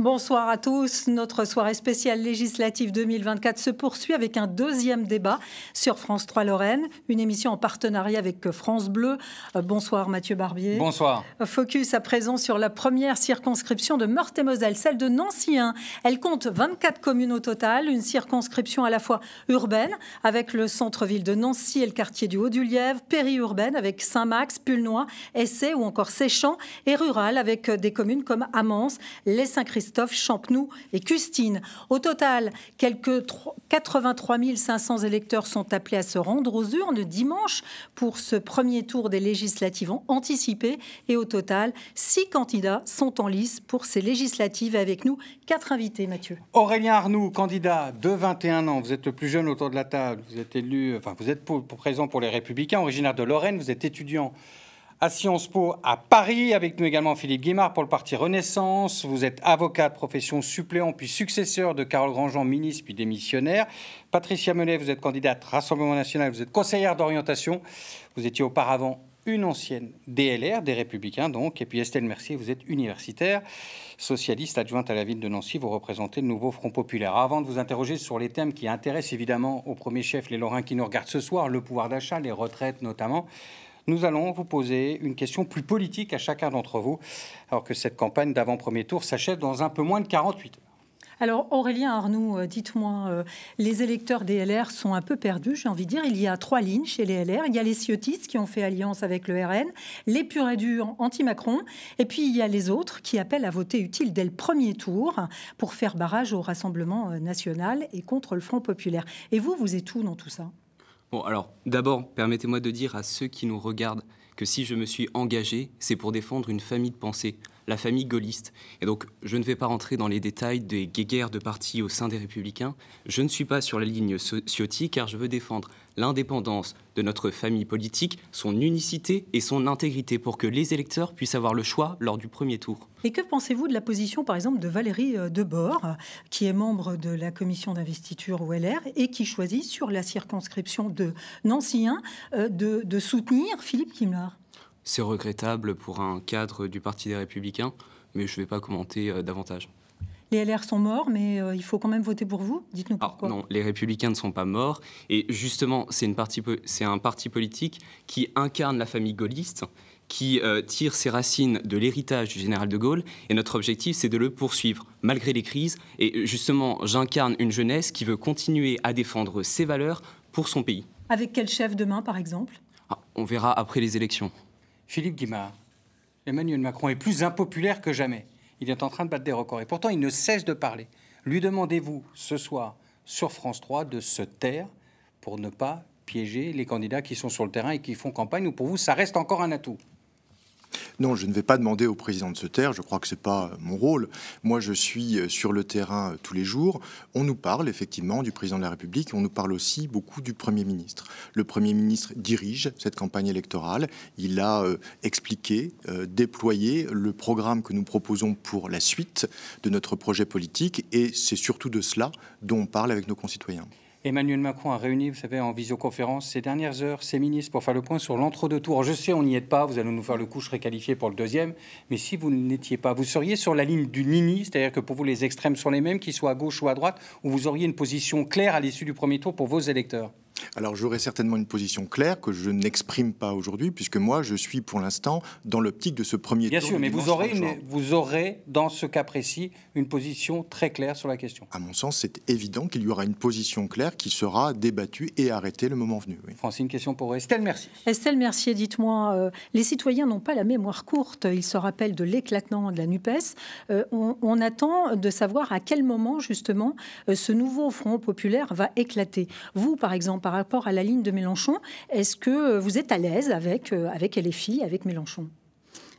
Bonsoir à tous. Notre soirée spéciale législative 2024 se poursuit avec un deuxième débat sur France 3 Lorraine, une émission en partenariat avec France Bleu. Euh, bonsoir Mathieu Barbier. Bonsoir. Focus à présent sur la première circonscription de Meurthe-et-Moselle, celle de Nancy 1. Elle compte 24 communes au total, une circonscription à la fois urbaine avec le centre-ville de Nancy et le quartier du Haut-du-Lièvre, périurbaine avec Saint-Max, Pulnois, Essay ou encore Séchamps et rurale avec des communes comme Amance, Les Saint-Christophe Christophe, Champenoux et Custine. Au total, quelques 83 500 électeurs sont appelés à se rendre aux urnes dimanche pour ce premier tour des législatives anticipées. Et au total, six candidats sont en lice pour ces législatives. Avec nous, quatre invités, Mathieu. Aurélien Arnoux, candidat de 21 ans. Vous êtes le plus jeune autour de la table. Vous êtes élu, enfin, vous êtes présent pour les Républicains, originaire de Lorraine. Vous êtes étudiant à Sciences Po à Paris. Avec nous également Philippe Guimard pour le parti Renaissance. Vous êtes avocat de profession suppléant, puis successeur de Carole Grandjean, ministre, puis démissionnaire. Patricia Menet, vous êtes candidate Rassemblement National, vous êtes conseillère d'orientation. Vous étiez auparavant une ancienne DLR, des Républicains donc, et puis Estelle Mercier, vous êtes universitaire, socialiste adjointe à la ville de Nancy, vous représentez le nouveau Front Populaire. Avant de vous interroger sur les thèmes qui intéressent évidemment au premier chef les Lorrains qui nous regardent ce soir, le pouvoir d'achat, les retraites notamment, nous allons vous poser une question plus politique à chacun d'entre vous, alors que cette campagne d'avant-premier tour s'achève dans un peu moins de 48 heures. Alors Aurélien Arnoux, euh, dites-moi, euh, les électeurs des LR sont un peu perdus, j'ai envie de dire. Il y a trois lignes chez les LR. Il y a les siotistes qui ont fait alliance avec le RN, les purs et durs anti-Macron, et puis il y a les autres qui appellent à voter utile dès le premier tour pour faire barrage au Rassemblement euh, national et contre le Front populaire. Et vous, vous êtes où dans tout ça Bon, alors, d'abord, permettez-moi de dire à ceux qui nous regardent que si je me suis engagé, c'est pour défendre une famille de pensée, la famille gaulliste. Et donc, je ne vais pas rentrer dans les détails des guéguerres de partis au sein des Républicains. Je ne suis pas sur la ligne sociotique car je veux défendre l'indépendance de notre famille politique, son unicité et son intégrité pour que les électeurs puissent avoir le choix lors du premier tour. Et que pensez-vous de la position, par exemple, de Valérie euh, Debord, qui est membre de la commission d'investiture OLR et qui choisit sur la circonscription de Nancy 1 euh, de, soutenir Philippe Kimler C'est regrettable pour un cadre du Parti des Républicains, mais je ne vais pas commenter euh, davantage les LR sont morts, mais euh, il faut quand même voter pour vous. Dites-nous pourquoi. non, les Républicains ne sont pas morts. Et justement, c'est un parti politique qui incarne la famille gaulliste qui euh, tire ses racines de l'héritage du général de Gaulle, et notre objectif, c'est de le poursuivre, malgré les crises. Et justement, j'incarne une jeunesse qui veut continuer à défendre ses valeurs pour son pays. Avec quel chef demain, par exemple ah, On verra après les élections. Philippe Guimard, Emmanuel Macron est plus impopulaire que jamais. Il est en train de battre des records. Et pourtant, il ne cesse de parler. Lui demandez-vous ce soir sur France 3 de se taire pour ne pas piéger les candidats qui sont sur le terrain et qui font campagne, ou pour vous, ça reste encore un atout non, je ne vais pas demander au président de se taire, je crois que ce n'est pas mon rôle. Moi, je suis euh, sur le terrain euh, tous les jours. On nous parle effectivement du président de la République, on nous parle aussi beaucoup du Premier ministre. Le Premier ministre dirige cette campagne électorale, il a euh, expliqué, déployé le programme que nous proposons pour la suite de notre projet politique, et c'est surtout de cela dont on parle avec nos concitoyens. Emmanuel Macron a réuni, vous savez, en visioconférence ces dernières heures, ses ministres pour faire le point sur l'entre-deux tours. Je sais, on n'y est pas, vous allez nous faire le coup, je serai qualifié pour le deuxième, mais si vous n'étiez pas, vous seriez sur la ligne du nini, c'est-à-dire que pour vous, les extrêmes sont les mêmes, qu'ils soient à gauche ou à droite, ou vous auriez une position claire à l'issue du premier tour pour vos électeurs alors j'aurai certainement une position claire que je n'exprime pas aujourd'hui, puisque moi je suis pour l'instant dans l'optique de ce premier tour. Bien sûr, mais vous aurez, vous aurez dans ce cas précis une position très claire sur la question. À mon sens, c'est évident qu'il y aura une position claire qui sera débattue et arrêtée le moment venu. Oui. une question pour Estelle Merci. Estelle Mercier, dites-moi, euh, les citoyens n'ont pas la mémoire courte, ils se rappellent de l'éclatement de la NUPES. Euh, on, attend de savoir à quel moment justement euh, ce nouveau front populaire va éclater. Vous, par exemple, par rapport à la ligne de Mélenchon. Est-ce que euh, vous êtes à l'aise avec, euh, avec LFI, avec Mélenchon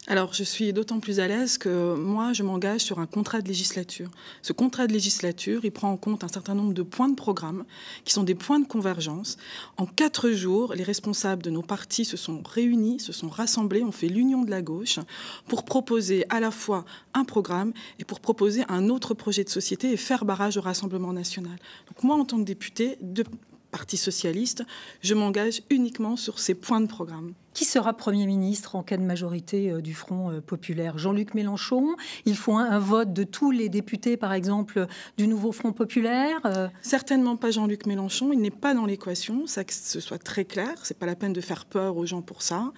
alors, je suis d'autant plus à l'aise que moi, je m'engage sur un contrat de législature. Ce contrat de législature, il prend en compte un certain nombre de points de programme, qui sont des points de convergence. En quatre jours, les responsables de nos partis se sont réunis, se sont rassemblés, ont fait l'union de la gauche pour proposer à la fois un programme et pour proposer un autre projet de société et faire barrage au Rassemblement national. Donc moi, en tant que députée, de, Parti socialiste, je m'engage uniquement sur ces points de programme. Qui sera Premier ministre en cas de majorité euh, du Front euh, populaire Jean-Luc Mélenchon Il faut un, vote de tous les députés, par exemple, du nouveau Front populaire euh? Certainement pas Jean-Luc Mélenchon. Il n'est pas dans l'équation, ça que ce soit très clair. C'est pas la peine de faire peur aux gens pour ça.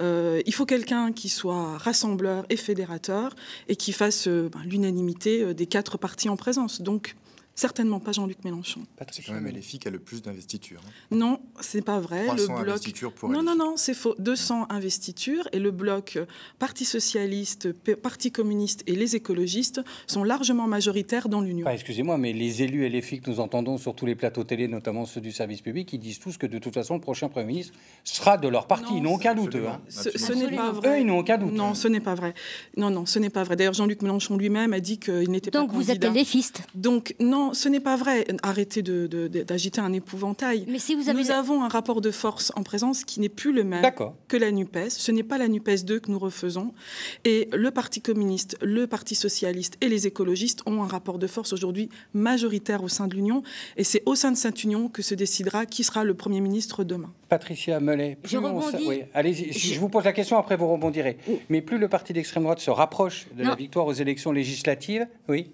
il faut quelqu'un qui soit rassembleur et fédérateur et qui fasse ben, l'unanimité des quatre partis en présence. Donc, Certainement pas Jean-Luc Mélenchon. C'est quand même LFI qui a le plus d'investitures. Hein. Non, c'est pas vrai. le bloc... Non, non, non, c'est faux. 200 investitures et le bloc Parti socialiste, Parti communiste et les écologistes sont largement majoritaires dans l'Union. Ah, excusez-moi, mais les élus et LFI que nous entendons sur tous les plateaux télé, notamment ceux du service public, ils disent tous que de toute façon le prochain Premier ministre sera de leur parti. ils n'ont aucun doute. Hein. Ce, n'est pas vrai. Eux, ils n'ont aucun doute. Non, ce n'est pas vrai. Non, non, ce n'est pas vrai. D'ailleurs, Jean-Luc Mélenchon lui-même a dit qu'il n'était pas candidat. Donc vous êtes LFiste. Donc non ce n'est pas vrai. Arrêtez d'agiter un épouvantail. Nous avons un rapport de force en présence qui n'est plus le même que la NUPES. Ce n'est pas la NUPES 2 que nous refaisons. Et le Parti communiste, le Parti socialiste et les écologistes ont un rapport de force aujourd'hui majoritaire au sein de l'Union. Et c'est au sein de cette Union que se décidera qui sera le Premier ministre demain. Patricia Melet, je rebondis. allez Je... vous pose la question, après vous rebondirez. Mais plus le parti d'extrême droite se rapproche de la victoire aux élections législatives, oui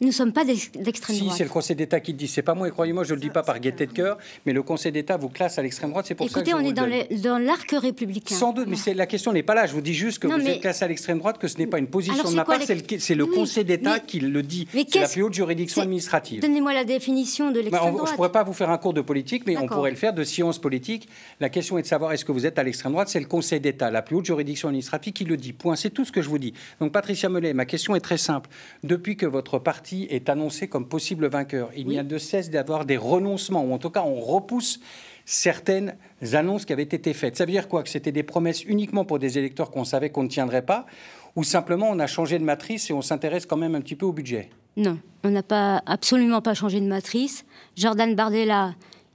nous ne sommes pas d'extrême droite. Si, c'est le Conseil d'État qui le dit. C'est pas moi, et croyez-moi, je ne le dis pas par gaieté de cœur, mais le Conseil d'État vous classe à l'extrême droite. C'est pour Écoutez, ça que on est dans, dans l'arc républicain. Sans doute, mais la question n'est pas là. Je vous dis juste que vous êtes classé à l'extrême droite, que ce n'est pas une position de ma part, c'est le, Conseil d'État qui le dit. c'est la plus haute juridiction administrative. Donnez-moi la définition de bah, l'extrême droite. Je ne pourrais pas vous faire un cours de politique, mais on pourrait le faire de science politique. La question est de savoir est-ce que vous êtes à l'extrême droite. C'est le Conseil d'État, la plus haute juridiction administrative, qui le dit. Point. C'est tout ce que je vous dis. Donc, Patricia Melet, ma question est très simple. Depuis que votre parti est annoncé comme possible vainqueur. Il n'y a de cesse d'avoir des renoncements, ou en tout cas on repousse certaines annonces qui avaient été faites. Ça veut dire quoi Que c'était des promesses uniquement pour des électeurs qu'on savait qu'on ne tiendrait pas, ou simplement on a changé de matrice et on s'intéresse quand même un petit peu au budget Non, on n'a pas absolument pas changé de matrice. Jordan Bardella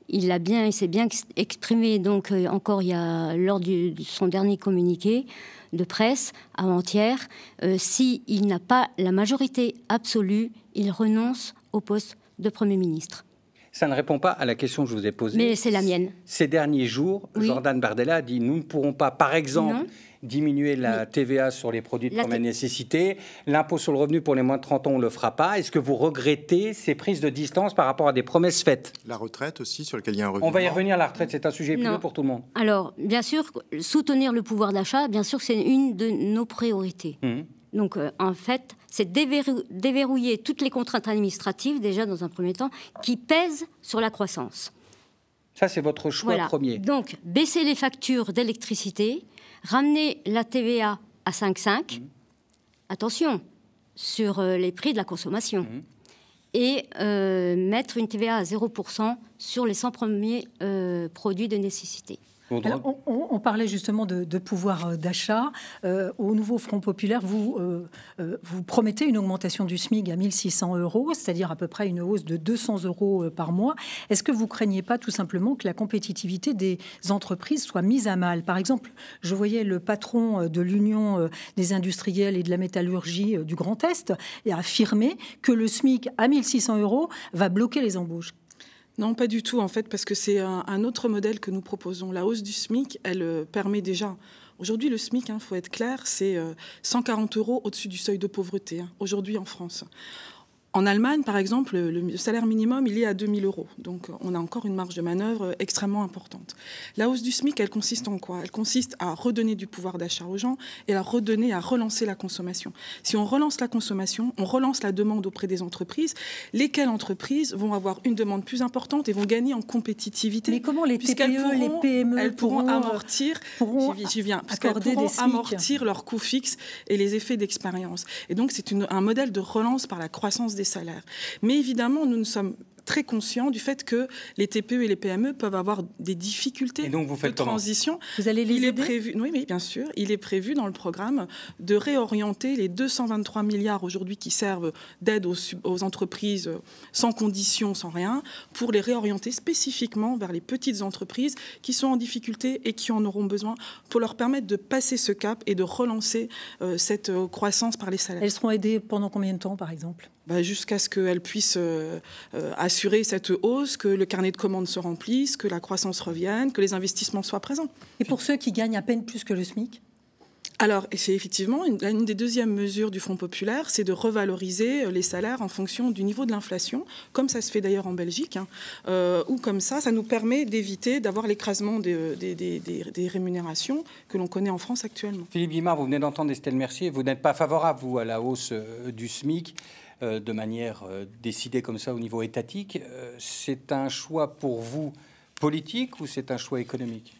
il bien, il s'est bien exprimé. Donc euh, encore il y a lors de son dernier communiqué de presse avant-hier, euh, si il n'a pas la majorité absolue, il renonce au poste de premier ministre. Ça ne répond pas à la question que je vous ai posée. Mais c'est la mienne. Ces derniers jours, Jordan Bardella a dit nous ne pourrons pas, par exemple diminuer la TVA sur les produits de première nécessité. L'impôt sur le revenu pour les moins de 30 ans, on ne le fera pas. Est-ce que vous regrettez ces prises de distance par rapport à des promesses faites La retraite aussi, sur laquelle il y a un revenu. On va y revenir, la retraite, c'est un sujet épineux pour tout le monde. Alors, bien sûr, soutenir le pouvoir d'achat, bien sûr, c'est une de nos priorités. Hum. Donc, euh, en fait, c'est déverrouiller toutes les contraintes administratives, déjà dans un premier temps, qui pèsent sur la croissance. Ça, c'est votre choix voilà. premier. Donc, baisser les factures d'électricité, Ramener la TVA à 5,5, mhm. attention, sur euh, les prix de la consommation. Mhm. Et euh, mettre une TVA à 0% sur les 100 premiers euh, produits de nécessité on, parlait justement de, pouvoir euh, d'achat. Euh, au nouveau Front populaire, vous, euh, vous promettez une augmentation du SMIC à 1600 euros, c'est-à-dire à peu près une hausse de 200 euros par mois. Est-ce que vous craignez pas tout simplement que la compétitivité des entreprises soit mise à mal Par exemple, je voyais le patron de l'Union des industriels et de la métallurgie du Grand Est affirmer que le SMIC à 1600 euros va bloquer les embauches. Non, pas du tout, en fait, parce que c'est un, autre modèle que nous proposons. La hausse du SMIC, elle euh, permet déjà. Aujourd'hui, le SMIC, il hein, faut être clair, c'est 140 euh, euros au-dessus du seuil de pauvreté, hein, aujourd'hui en France. En Allemagne, par exemple, le salaire minimum, il est à 2000 euros. Donc, euh, on a encore une marge de manœuvre euh, extrêmement importante. La hausse du SMIC, elle consiste en quoi Elle consiste à redonner du pouvoir d'achat aux gens et à redonner, à relancer la consommation. Si on relance la consommation, on relance la demande auprès des entreprises, lesquelles entreprises vont avoir une demande plus importante et vont gagner en compétitivité. Mais comment les TPE, les PME elles pourront, euh, amortir, pourront viens, pourront amortir leurs coûts fixes et les effets d'expérience. Et donc, c'est un modèle de relance par la croissance des salaires. Mais évidemment, nous ne sommes très conscient du fait que les TPE et les PME peuvent avoir des difficultés donc vous faites de transition. Vous allez les il est prévu, Oui, mais bien sûr. Il est prévu dans le programme de réorienter les 223 milliards aujourd'hui qui servent d'aide aux, entreprises euh, sans condition, sans rien, pour les réorienter spécifiquement vers les petites entreprises qui sont en difficulté et qui en auront besoin pour leur permettre de passer ce cap et de relancer euh, cette euh, croissance par les salaires. Elles seront aidées pendant combien de temps, par exemple bah, Jusqu'à ce qu'elles puissent assurer cette hausse, que le carnet de commandes se remplisse, que la croissance revienne, que les investissements soient présents. Et pour ceux qui gagnent à peine plus que le SMIC alors, c'est effectivement une, une, des deuxièmes mesures du Front populaire, c'est de revaloriser euh, les salaires en fonction du niveau de l'inflation, comme ça se fait d'ailleurs en Belgique, hein. euh, ou comme ça, ça nous permet d'éviter d'avoir l'écrasement euh, des, des, des, des, rémunérations que l'on connaît en France actuellement. Philippe Guimard, vous venez d'entendre Estelle Mercier, vous n'êtes pas favorable, vous, à la hausse du SMIC. Euh, de manière euh, décidée comme ça au niveau étatique. Euh, c'est un choix pour vous politique ou c'est un choix économique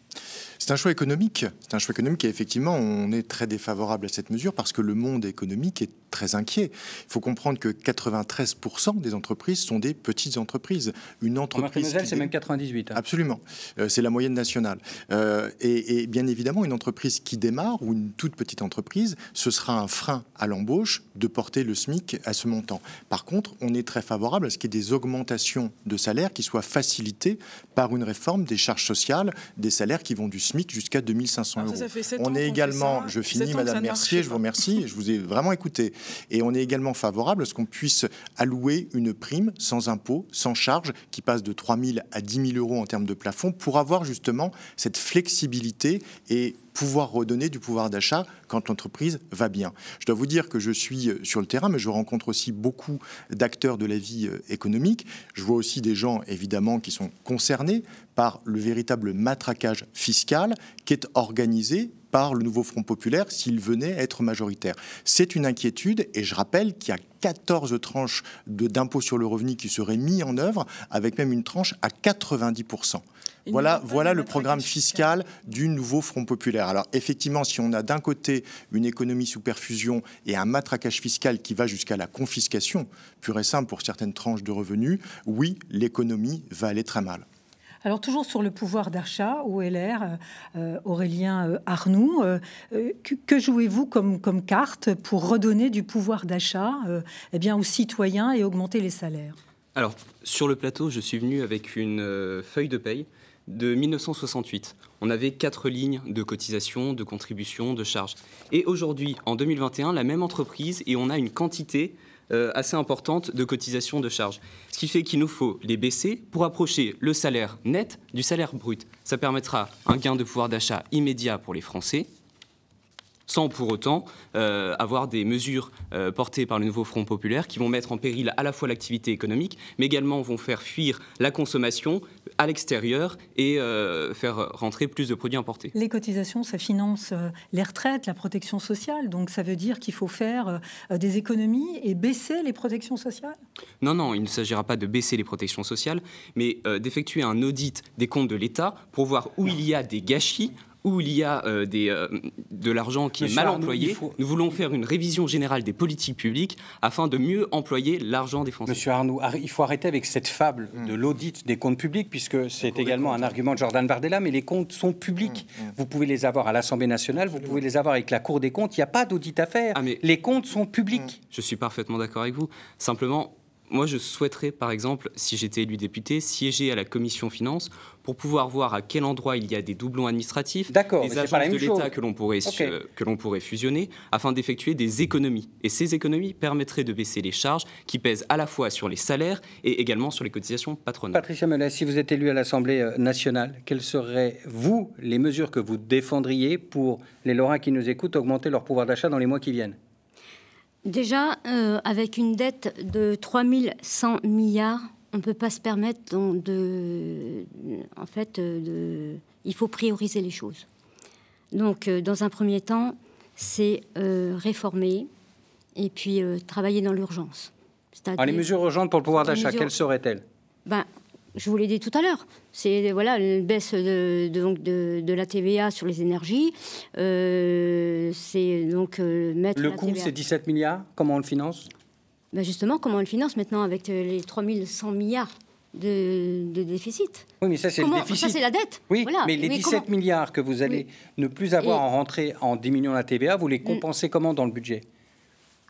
c'est un choix économique. C'est un choix économique et effectivement, on est très défavorable à cette mesure parce que le monde économique est très inquiet. Il faut comprendre que 93% des entreprises sont des petites entreprises. Une entreprise. c'est même 98. Hein. Absolument. Euh, c'est la moyenne nationale. Euh, et, et, bien évidemment, une entreprise qui démarre ou une toute petite entreprise, ce sera un frein à l'embauche de porter le SMIC à ce montant. Par contre, on est très favorable à ce qu'il y ait des augmentations de salaires qui soient facilitées par une réforme des charges sociales, des salaires qui vont du SMIC jusqu'à 2500 euros. on est également, je finis, Madame Mercier, je vous remercie, je vous ai vraiment écouté. Et on est également favorable à ce qu'on puisse allouer une prime sans impôt, sans charge, qui passe de 3000 à 10 000 euros en termes de plafond, pour avoir justement cette flexibilité et pouvoir redonner du pouvoir d'achat quand l'entreprise va bien. Je dois vous dire que je suis euh, sur le terrain, mais je rencontre aussi beaucoup d'acteurs de la vie euh, économique. Je vois aussi des gens, évidemment, qui sont concernés par le véritable matraquage fiscal qui est organisé par le nouveau Front populaire s'il venait être majoritaire. C'est une inquiétude et je rappelle qu'il y a 14 tranches d'impôt sur le revenu qui seraient mises en œuvre, avec même une tranche à 90 voilà, le programme fiscal du nouveau Front populaire. Alors effectivement, si on a d'un côté une économie sous perfusion et un matraquage fiscal qui va jusqu'à la confiscation, pure et simple pour certaines tranches de revenus, oui, l'économie va aller très mal. Alors toujours sur le pouvoir d'achat, OLR, euh, euh, Aurélien euh, Arnoux, que, jouez-vous comme, carte pour redonner du pouvoir d'achat eh bien, aux citoyens et augmenter les salaires Alors sur le plateau, je suis venu avec une feuille de paye de 1968, on avait quatre lignes de cotisation, de contribution, de charges. Et aujourd'hui, en 2021, la même entreprise et on a une quantité euh, assez importante de cotisations de charges. Ce qui fait qu'il nous faut les baisser pour approcher le salaire net du salaire brut. Ça permettra un gain de pouvoir d'achat immédiat pour les Français, sans pour autant euh, avoir des mesures euh, portées par le nouveau Front populaire qui vont mettre en péril à la fois l'activité économique, mais également vont faire fuir la consommation à l'extérieur et euh, faire rentrer plus de produits importés. Les cotisations, ça finance les retraites, la protection sociale, donc ça veut dire qu'il faut faire des économies et baisser les protections sociales Non, non, il ne s'agira pas de baisser les protections sociales, mais d'effectuer un audit des comptes de l'État pour voir où il y a des gâchis où il y a euh, des, euh, de l'argent qui est mal employé, nous voulons faire une révision générale des politiques publiques afin de mieux employer l'argent des Français. Monsieur Arnaud, il faut arrêter avec cette fable mm. de l'audit des comptes publics, puisque c'est également un argument de Jordan Bardella, mais les comptes sont publics. Mm, mm. Vous pouvez les avoir à l'Assemblée nationale, vous pouvez les avoir avec la Cour des comptes, il n'y a pas d'audit à faire. Ah, les comptes sont publics. Je suis parfaitement d'accord avec vous. Simplement, moi, je souhaiterais, par exemple, si j'étais élu député, siéger à la commission finance pour pouvoir voir à quel endroit il y a des doublons administratifs, des agences de l'État que l'on pourrait, pourrait fusionner, afin d'effectuer des économies. Et ces économies permettraient de baisser les charges qui pèsent à la fois sur les salaires et également sur les cotisations patronales. Patricia Melet, si vous êtes élu à l'Assemblée euh, nationale, quelles seraient, vous, les mesures que vous défendriez pour les Lorrains qui nous écoutent, augmenter leur pouvoir d'achat dans les mois qui viennent Déjà, euh, avec une dette de 3100 milliards, on ne peut pas se permettre de... En fait, euh, il faut prioriser les choses. Donc, euh, dans un premier temps, c'est réformer et puis travailler dans l'urgence. Ah, les mesures urgentes pour le pouvoir d'achat, quelles seraient-elles ben, je vous l'ai dit tout à l'heure, c'est voilà une baisse de, donc de, la TVA sur les énergies. Euh, c'est donc euh, mettre le coût, c'est 17 milliards. Comment on le finance ben, justement, comment on le finance maintenant avec euh, les 3100 milliards de, déficit. Oui, mais ça, c'est le déficit. Ça, c'est la dette. Oui, mais les 17 milliards que vous allez ne plus avoir en rentrée en diminuant la TVA, vous les mm. compensez comment dans le budget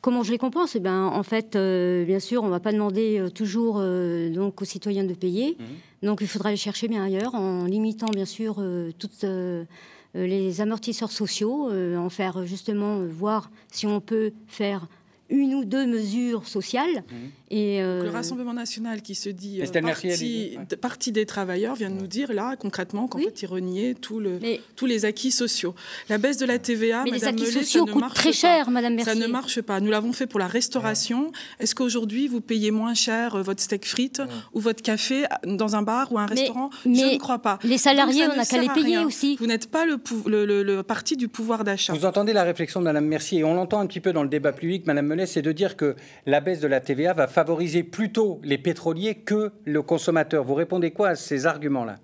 Comment je les compense eh ben, En fait, euh, bien sûr, on ne va pas demander euh, toujours euh, donc, aux citoyens de payer. Mhm. Donc il faudra les chercher bien ailleurs, en limitant bien sûr toutes les amortisseurs sociaux, en faire justement voir si on peut faire une ou deux mesures sociales. Mhm. Le euh, Rassemblement national qui se dit euh, partie, des travailleurs vient de nous dire là concrètement qu'on peut fait nier le, tous les acquis sociaux. La baisse de la TVA, mais Madame les sociaux ça ne marche très pas. cher, Madame Mercier. Ça ne marche pas. Nous l'avons fait pour la restauration. Est-ce qu'aujourd'hui vous payez moins cher euh, votre steak frites ou votre café dans un bar ou un restaurant Je ne crois pas. Les salariés, on n'a qu'à les payer aussi. Vous n'êtes pas le, le, parti du pouvoir d'achat. Vous entendez la réflexion de Madame Mercier et on l'entend un petit peu dans le débat public, Madame menet c'est de dire que la baisse de la TVA va favoriser favoriser plutôt les pétroliers que le consommateur. Vous répondez quoi à ces arguments-là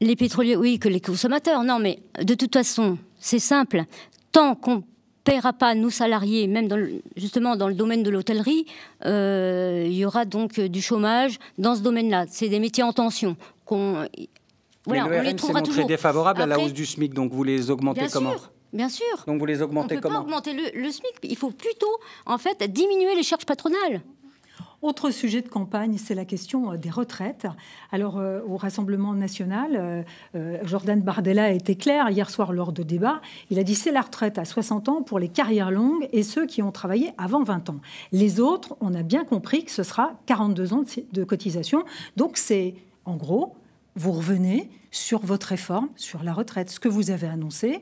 Les pétroliers, oui, que les consommateurs. Non, mais de toute façon, c'est simple. Tant qu'on ne paiera pas nous salariés, même justement dans le domaine de l'hôtellerie, euh, il y aura donc euh, du chômage dans ce domaine-là. C'est des métiers en tension. Qu'on, on les toujours. défavorable à la hausse du SMIC, donc vous les augmentez comment Bien sûr. Donc vous les augmentez On peut pas augmenter le, SMIC. Il faut plutôt, en fait, diminuer les charges patronales. Autre sujet de campagne, c'est la question euh, des retraites. Alors, euh, au Rassemblement national, euh, Jordan Bardella a été clair hier soir lors de débat. Il a dit c'est la retraite à 60 ans pour les carrières longues et ceux qui ont travaillé avant 20 ans. Les autres, on a bien compris que ce sera 42 ans de cotisation. Donc, c'est en gros, vous revenez sur votre réforme, sur la retraite, ce que vous avez annoncé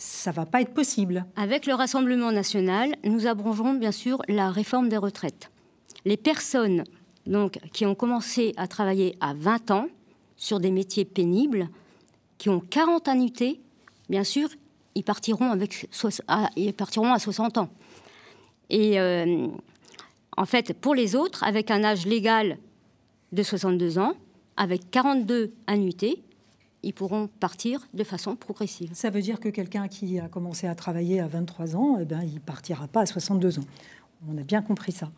ça ne va pas être possible. Avec le Rassemblement national, nous abrogerons bien sûr la réforme des retraites. Les personnes donc, qui ont commencé à travailler à 20 ans sur des métiers pénibles, qui ont 40 annuités, bien sûr, ils partiront, avec, ah, ils partiront à 60 ans. Et euh, en fait, pour les autres, avec un âge légal de 62 ans, avec 42 annuités, ils pourront partir de façon progressive. Ça veut dire que quelqu'un qui a commencé à travailler à 23 ans, eh ben, il partira pas à 62 ans. On a bien compris ça.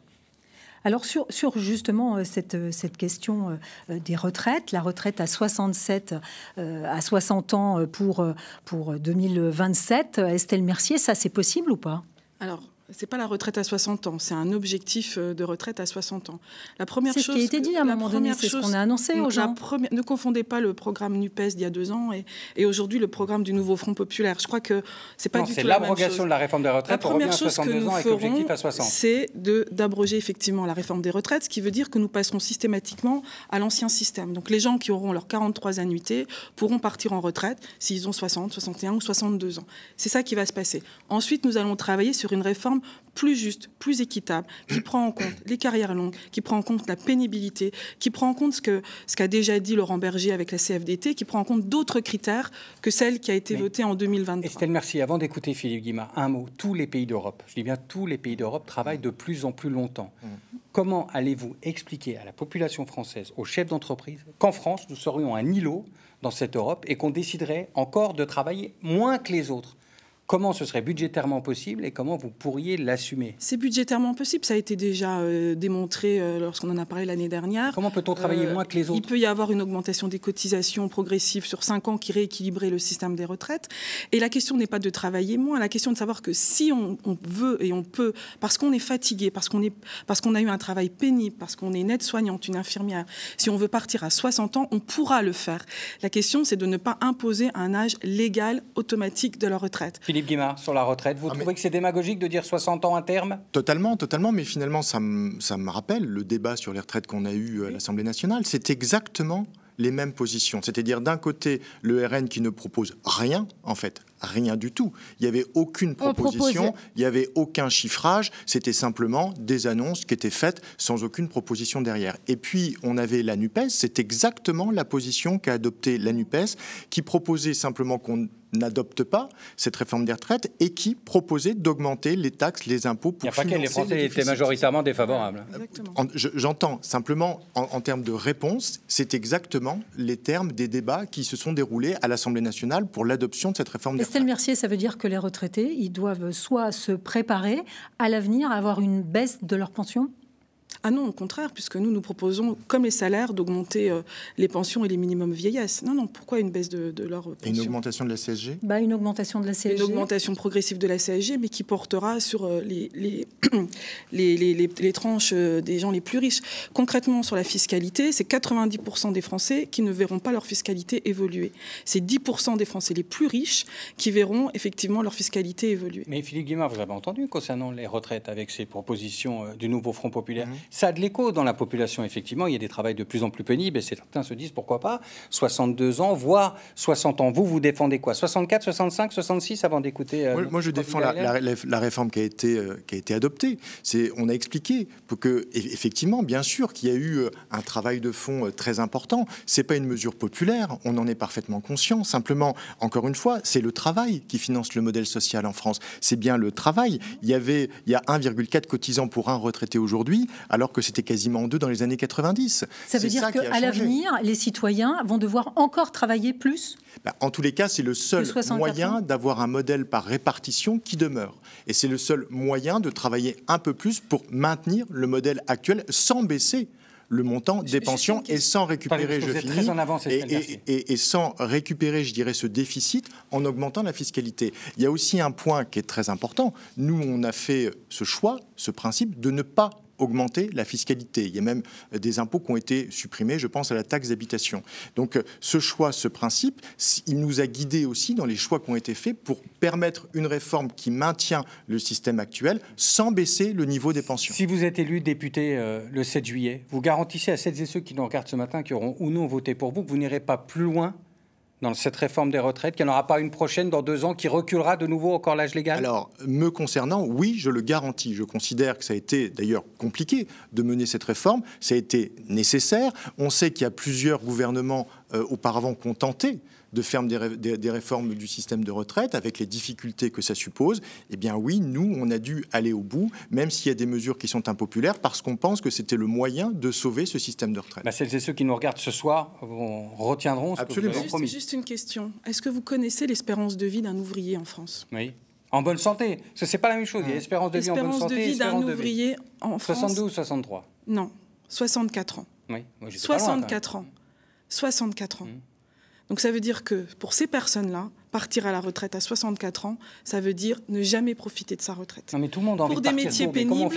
Alors sur, sur justement euh, cette, euh, cette, question euh, des retraites, la retraite à 67, à 60 ans pour, pour 2027, Estelle Mercier, ça c'est possible ou pas Alors c'est pas la retraite à 60 ans, c'est un objectif euh, de retraite à 60 ans. La première chose. C'est ce qui a été dit à un moment donné, c'est ce qu'on a annoncé aux gens. ne confondez pas le programme NUPES d'il y a deux ans et, et aujourd'hui le programme du nouveau Front Populaire. Je crois que c'est pas du tout la même chose. C'est l'abrogation de la réforme des retraites. La première chose que nous ferons, c'est d'abroger effectivement la réforme des retraites, ce qui veut dire que nous passerons systématiquement à l'ancien système. Donc les gens qui auront leurs 43 annuités pourront partir en retraite s'ils ont 60, 61 ou 62 ans. C'est ça qui va se passer. Ensuite, nous allons travailler sur une réforme plus juste, plus équitable, qui prend en compte les carrières longues, qui prend en compte la pénibilité, qui prend en compte ce qu'a déjà dit Laurent Berger avec la CFDT, qui prend en compte d'autres critères que celle qui a été votée en 2023. Estelle, merci. Avant d'écouter Philippe Guimard, un mot. Tous les pays d'Europe, je dis bien tous les pays d'Europe, travaillent de plus en plus longtemps. Mm. Comment allez-vous expliquer à la population française, aux chefs d'entreprise, qu'en France, nous serions un îlot dans cette Europe et qu'on déciderait encore de travailler moins que les autres comment ce serait budgétairement possible et comment vous pourriez l'assumer C'est budgétairement possible, ça a été déjà euh, démontré euh, lorsqu'on en a parlé l'année dernière. Comment peut-on travailler euh, moins que les autres Il peut y avoir une augmentation des cotisations progressives sur 5 ans qui rééquilibrerait le système des retraites. Et la question n'est pas de travailler moins, la question de savoir que si on, veut et on peut, parce qu'on est fatigué, parce qu'on qu'on a eu un travail pénible, parce qu'on est une aide-soignante, une infirmière, si on veut partir à 60 ans, on pourra le faire. La question, c'est de ne pas imposer un âge légal automatique de la retraite. Guimard, sur la retraite. Vous ah, trouvez que c'est démagogique de dire 60 ans à terme Totalement, totalement. Mais finalement, ça me, ça me rappelle le débat sur les retraites qu'on a eu euh, à l'Assemblée nationale. C'est exactement les mêmes positions. C'est-à-dire d'un côté le RN qui ne propose rien, en fait, rien du tout. Il n'y avait aucune proposition, il n'y avait aucun chiffrage, c'était simplement des annonces qui étaient faites sans aucune proposition derrière. Et puis on avait la NUPES, c'est exactement la position qu'a adoptée la NUPES, qui proposait simplement qu'on n'adopte pas cette réforme des retraites et qui proposait d'augmenter les taxes, les impôts pour Il n'y a pas les Français étaient majoritairement défavorables. Euh, j'entends simplement en, termes de réponse, c'est exactement les termes des débats qui se sont déroulés à l'Assemblée nationale pour l'adoption de cette réforme. Des Estelle Mercier, ça veut dire que les retraités, ils doivent soit se préparer à l'avenir à avoir une baisse de leur pension ah non, au contraire, puisque nous, nous proposons, comme les salaires, d'augmenter euh, les pensions et les minimums vieillesse. Non, non, pourquoi une baisse de, leur pension bah, Une augmentation de la CSG Une augmentation de la CSG. Une augmentation progressive de la CSG, mais qui portera sur euh, les, les, tranches euh, des gens les plus riches. Concrètement, sur la fiscalité, c'est 90% des Français qui ne verront pas leur fiscalité évoluer. C'est 10% des Français les plus riches qui verront effectivement leur fiscalité évoluer. Mais Philippe Guimard, vous avez entendu concernant les retraites avec ces propositions du nouveau Front populaire. Mhm. Ça a de l'écho dans la population, effectivement. Il y a des travails de plus en plus pénibles et certains se disent pourquoi pas 62 ans, voire 60 ans. Vous, vous défendez quoi 64, 65, 66 avant d'écouter. Euh, moi, je défends la, réforme qui a été, euh, qui a été adoptée. On a expliqué pour que, effectivement, bien sûr, qu'il y a eu euh, un travail de fond très important. C'est pas une mesure populaire, on en est parfaitement conscient. Simplement, encore une fois, c'est le travail qui finance le modèle social en France. C'est bien le travail. Il y avait il y a 1,4 cotisants pour un retraité aujourd'hui. Alors alors que c'était quasiment en deux dans les années 90. Ça veut dire qu'à l'avenir, les citoyens vont devoir encore travailler plus bah, En tous les cas, c'est le seul moyen d'avoir un modèle par répartition qui demeure. Et c'est le seul moyen de travailler un peu plus pour maintenir le modèle actuel sans baisser le montant des pensions et sans récupérer, je très en avance, et, sans récupérer, je dirais, ce déficit en augmentant la fiscalité. Il y a aussi un point qui est très important. Nous, on a fait ce choix, ce principe de ne pas augmenter la fiscalité. Il y a même des impôts qui ont été supprimés, je pense à la taxe d'habitation. Donc ce choix, ce principe, il nous a guidés aussi dans les choix qui ont été faits pour permettre une réforme qui maintient le système actuel sans baisser le niveau des pensions. Si vous êtes élu député euh, le 7 juillet, vous garantissez à celles et ceux qui nous regardent ce matin, qui auront ou non voté pour vous, que vous n'irez pas plus loin dans cette réforme des retraites, qu'il n'y en aura pas une prochaine dans deux ans qui reculera de nouveau encore l'âge légal Alors, me concernant, oui, je le garantis. Je considère que ça a été d'ailleurs compliqué de mener cette réforme. Ça a été nécessaire. On sait qu'il y a plusieurs gouvernements euh, auparavant contentés de faire des, réformes du système de retraite, avec les difficultés que ça suppose, eh bien oui, nous, on a dû aller au bout, même s'il y a des mesures qui sont impopulaires, parce qu'on pense que c'était le moyen de sauver ce système de retraite. Bah, celles et ceux qui nous regardent ce soir vont retiendront ce Absolument. que vous avez promis. Juste, une question. Est-ce que vous connaissez l'espérance de vie d'un ouvrier en France Oui. En bonne santé, ce n'est pas la même chose. Il de vie en bonne santé. l'espérance de vie d'un ouvrier en France. 72, 63. Non, 64 ans. Oui, 64 ans. 64 ans. Mmh. Donc ça veut dire que pour ces personnes-là, partir à la retraite à 64 ans, ça veut dire ne jamais profiter de sa retraite. Non mais tout le monde en Pour des métiers pénibles,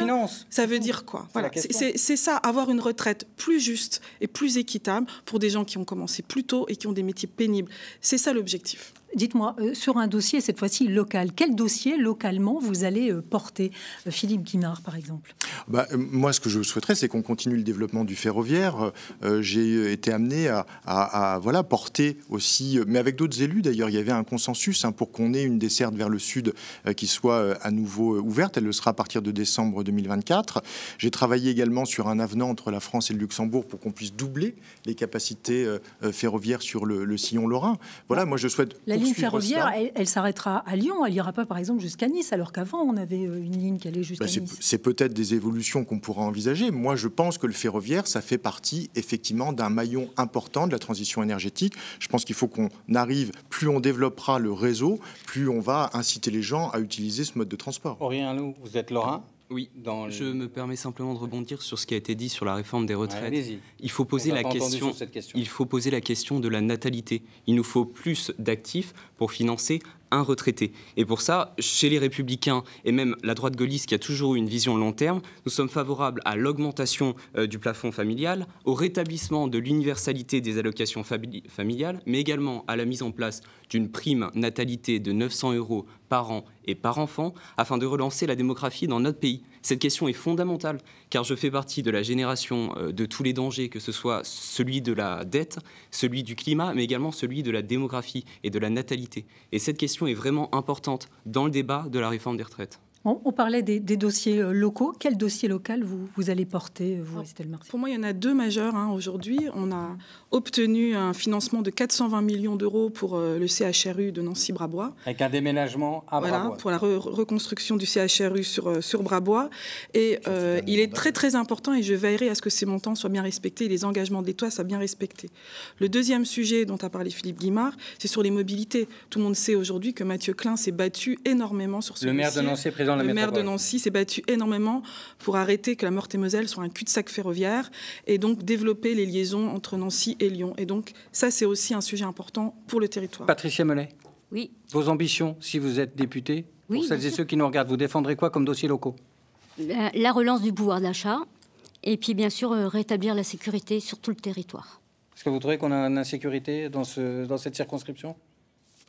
ça veut dire quoi voilà. C'est ça, avoir une retraite plus juste et plus équitable pour des gens qui ont commencé plus tôt et qui ont des métiers pénibles. C'est ça l'objectif. Dites-moi, euh, sur un dossier, cette fois-ci local, quel dossier localement vous allez euh, porter euh, Philippe Guimard, par exemple bah, Moi, ce que je souhaiterais, c'est qu'on continue le développement du ferroviaire. J'ai été amené à, voilà, porter aussi, mais avec d'autres élus d'ailleurs, il y avait un consensus hein, pour qu'on ait une desserte vers le sud qui soit à nouveau ouverte. Elle le sera à partir de décembre 2024. J'ai travaillé également sur un avenant entre la France et le Luxembourg pour qu'on puisse doubler les capacités ferroviaires sur le, sillon lorrain. Voilà, moi je souhaite ligne ferroviaire, elle, s'arrêtera à Lyon, elle n'ira pas par exemple jusqu'à Nice, alors qu'avant on avait euh, une ligne qui allait jusqu'à bah, Nice. C'est peut-être des évolutions qu'on pourra envisager. Moi, je pense que le ferroviaire, ça fait partie effectivement d'un maillon important de la transition énergétique. Je pense qu'il faut qu'on arrive, plus on développera le réseau, plus on va inciter les gens à utiliser ce mode de transport. Aurélien vous êtes l'aura oui, dans je me permets simplement de rebondir sur ce qui a été dit sur la réforme des retraites. il faut poser la question, Il faut poser la question de la natalité. Il nous faut plus d'actifs pour financer un retraité. Et pour ça, chez les Républicains et même la droite gaulliste qui a toujours eu une vision long terme, nous sommes favorables à l'augmentation euh, du plafond familial, au rétablissement de l'universalité des allocations familiales, mais également à la mise en place d'une prime natalité de 900 euros par an et par enfant afin de relancer la démographie dans notre pays Cette question est fondamentale car je fais partie de la génération euh, de tous les dangers, que ce soit celui de la dette, celui du climat, mais également celui de la démographie et de la natalité. Et cette question est vraiment importante dans le débat de la réforme des retraites. On, parlait des, dossiers euh, locaux. Quel dossier local vous, allez porter, euh, vous, oh, Estelle Pour moi, il y en a deux majeurs. Hein, aujourd'hui, on a obtenu un financement de 420 millions d'euros pour euh, le CHRU de Nancy-Brabois. Avec un déménagement à voilà, pour la reconstruction du CHRU sur, sur Brabois. Et il est très, très important, et je veillerai à ce que ces montants soient bien respectés et les engagements de l'Étoile soient bien respectés. Le deuxième sujet dont a parlé Philippe Guimard, c'est sur les mobilités. Tout le monde sait aujourd'hui que Mathieu Klein s'est battu énormément sur ce Le maire de Nancy, président la le maire de Nancy s'est battu énormément pour arrêter que la morte et moselle soit un cul-de-sac ferroviaire et donc développer les liaisons entre Nancy et Lyon. Et donc ça, c'est aussi un sujet important pour le territoire. Patricia Mollet. Oui. Vos ambitions, si vous êtes députée, oui, pour celles et ceux qui nous regardent, vous défendrez quoi comme dossier locaux la, relance du pouvoir d'achat et puis bien sûr euh, rétablir la sécurité sur tout le territoire. Est-ce que vous trouvez qu'on a une insécurité dans, ce, dans cette circonscription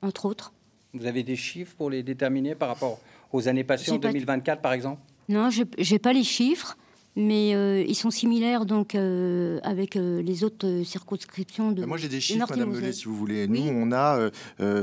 Entre autres. Vous avez des chiffres pour les déterminer par rapport aux années passées en 2024, par exemple Non, je n'ai pas les chiffres mais euh, ils sont similaires donc euh, avec euh, les autres circonscriptions de. Moi j'ai des chiffres, Madame si vous voulez. Nous on a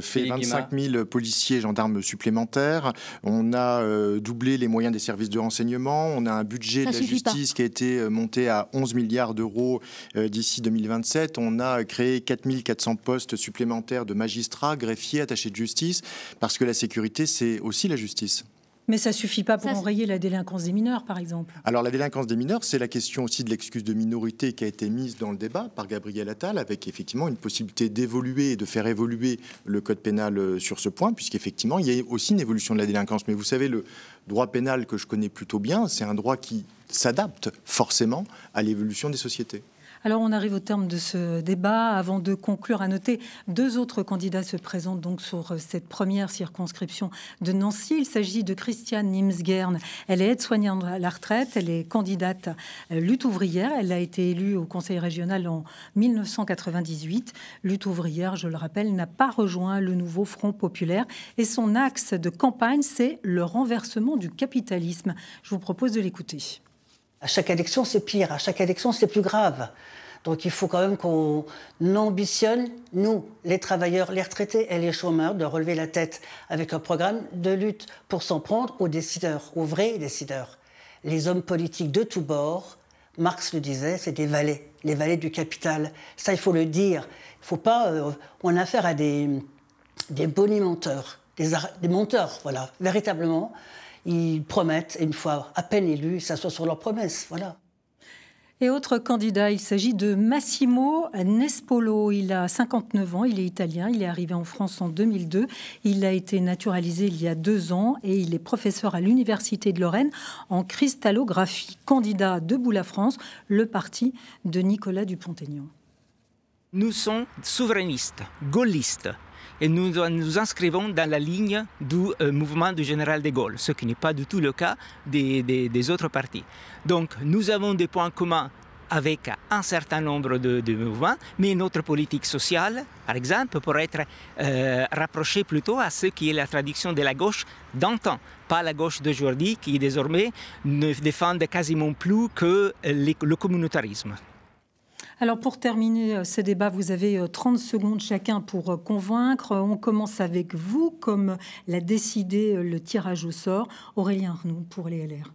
fait 25 000 policiers, et gendarmes supplémentaires. On a doublé les moyens des services de renseignement. On a un budget de la justice qui a été monté à 11 milliards d'euros d'ici 2027. On a créé 4 400 postes supplémentaires de magistrats, greffiers, attachés de justice, parce que la sécurité c'est aussi la justice. Mais ça suffit pas pour enrayer la délinquance des mineurs, par exemple. Alors la délinquance des mineurs, c'est la question aussi de l'excuse de minorité qui a été mise dans le débat par Gabriel Attal, avec effectivement une possibilité d'évoluer et de faire évoluer le code pénal euh, sur ce point, puisqu'effectivement, il y a aussi une évolution de la délinquance. Mais vous savez, le droit pénal que je connais plutôt bien, c'est un droit qui s'adapte forcément à l'évolution des sociétés. Alors on arrive au terme de ce débat. Avant de conclure, à noter, deux autres candidats se présentent donc sur euh, cette première circonscription de Nancy. Il s'agit de Christiane Nimsgern. Elle est aide-soignante à la retraite. Elle est candidate euh, lutte ouvrière. Elle a été élue au Conseil régional en 1998. Lutte ouvrière, je le rappelle, n'a pas rejoint le nouveau Front populaire et son axe de campagne, c'est le renversement du capitalisme. Je vous propose de l'écouter. À chaque élection, c'est pire. À chaque élection, c'est plus grave. Donc il faut quand même qu'on ambitionne, nous, les travailleurs, les retraités et les chômeurs, de relever la tête avec un programme de lutte pour s'en prendre aux décideurs, aux vrais décideurs. Les hommes politiques de tous bords, Marx le disait, c'est des valets, les valets du capital. Ça, il faut le dire. Il faut pas. Euh, on a affaire à des, des bonimenteurs, des, des menteurs, voilà, véritablement. Ils promettent, et une fois à peine élus, ils s'assoient sur leurs promesses. Voilà. Et autre candidat, il s'agit de Massimo Nespolo. Il a 59 ans, il est italien, il est arrivé en France en 2002. Il a été naturalisé il y a deux ans et il est professeur à l'Université de Lorraine en cristallographie. Candidat debout la France, le parti de Nicolas Dupont-Aignan. Nous sommes souverainistes, gaullistes, et nous nous inscrivons dans la ligne du euh, mouvement du général de Gaulle, ce qui n'est pas du tout le cas des, des, autres partis. Donc nous avons des points communs avec un certain nombre de, mouvements, mais notre politique sociale, par exemple, pourrait être euh, rapprochée plutôt à ce qui est la tradition de la gauche d'antan, pas la gauche d'aujourd'hui qui désormais ne défend quasiment plus que le communautarisme. Alors pour terminer euh, ce débat, vous avez 30 euh, secondes chacun pour euh, convaincre. On commence avec vous, comme l'a décidé le tirage au sort. Aurélien Arnoux pour les LR.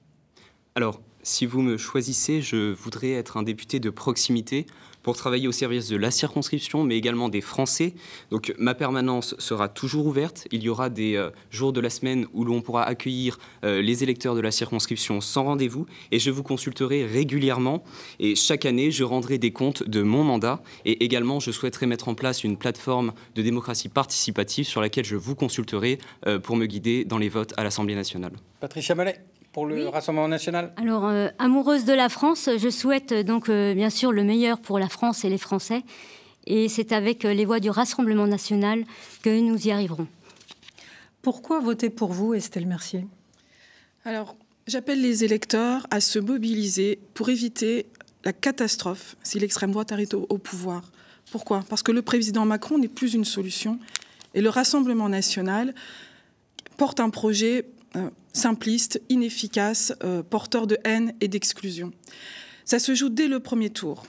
Alors, si vous me choisissez, je voudrais être un député de proximité, pour travailler au service de la circonscription, mais également des Français. Donc ma permanence sera toujours ouverte. Il y aura des euh, jours de la semaine où l'on pourra accueillir euh, les électeurs de la circonscription sans rendez-vous et je vous consulterai régulièrement. Et chaque année, je rendrai des comptes de mon mandat et également, je souhaiterais mettre en place une plateforme de démocratie participative sur laquelle je vous consulterai euh, pour me guider dans les votes à l'Assemblée nationale. Patricia Mallet pour le Rassemblement national Alors, euh, amoureuse de la France, je souhaite euh, donc euh, bien sûr le meilleur pour la France et les Français. Et c'est avec les voix du Rassemblement national que nous y arriverons. Pourquoi voter pour vous, Estelle Mercier Alors, j'appelle les électeurs à se mobiliser pour éviter la catastrophe si l'extrême droite arrive au pouvoir. Pourquoi Parce que le président Macron n'est plus une solution et le Rassemblement national porte un projet euh, simpliste, inefficace, euh, porteur de haine et d'exclusion. Ça se joue dès le premier tour.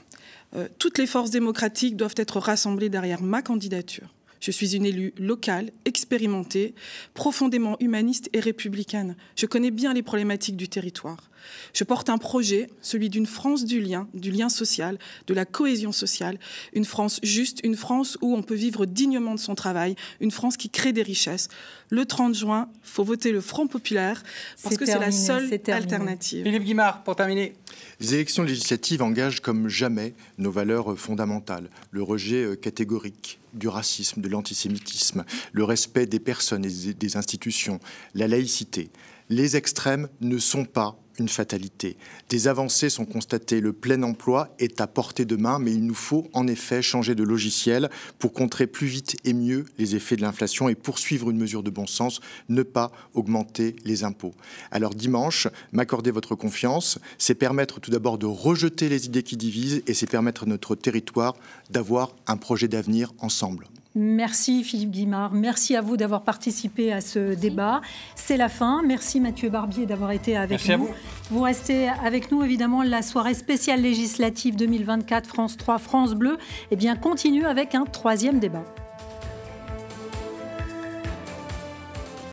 Euh, toutes les forces démocratiques doivent être rassemblées derrière ma candidature. Je suis une élue locale, expérimentée, profondément humaniste et républicaine. Je connais bien les problématiques du territoire. Je porte un projet, celui d'une France du lien, du lien social, de la cohésion sociale, une France juste, une France où on peut vivre dignement de son travail, une France qui crée des richesses. Le 30 juin, faut voter le Front populaire parce que c'est la seule alternative. Philippe Guimard, pour terminer. Les élections législatives engagent comme jamais nos valeurs fondamentales, le rejet euh, catégorique du racisme, de l'antisémitisme, le respect des personnes et des institutions, la laïcité. Les extrêmes ne sont pas une fatalité. Des avancées sont constatées, le plein emploi est à portée de main, mais il nous faut en effet changer de logiciel pour contrer plus vite et mieux les effets de l'inflation et poursuivre une mesure de bon sens, ne pas augmenter les impôts. Alors dimanche, m'accorder votre confiance, c'est permettre tout d'abord de rejeter les idées qui divisent et c'est permettre à notre territoire d'avoir un projet d'avenir ensemble. Merci Philippe Guimard, merci à vous d'avoir participé à ce débat. C'est la fin. Merci Mathieu Barbier d'avoir été avec merci nous. À vous. vous restez avec nous évidemment la soirée spéciale législative 2024 France 3 France Bleu. Eh bien continue avec un troisième débat.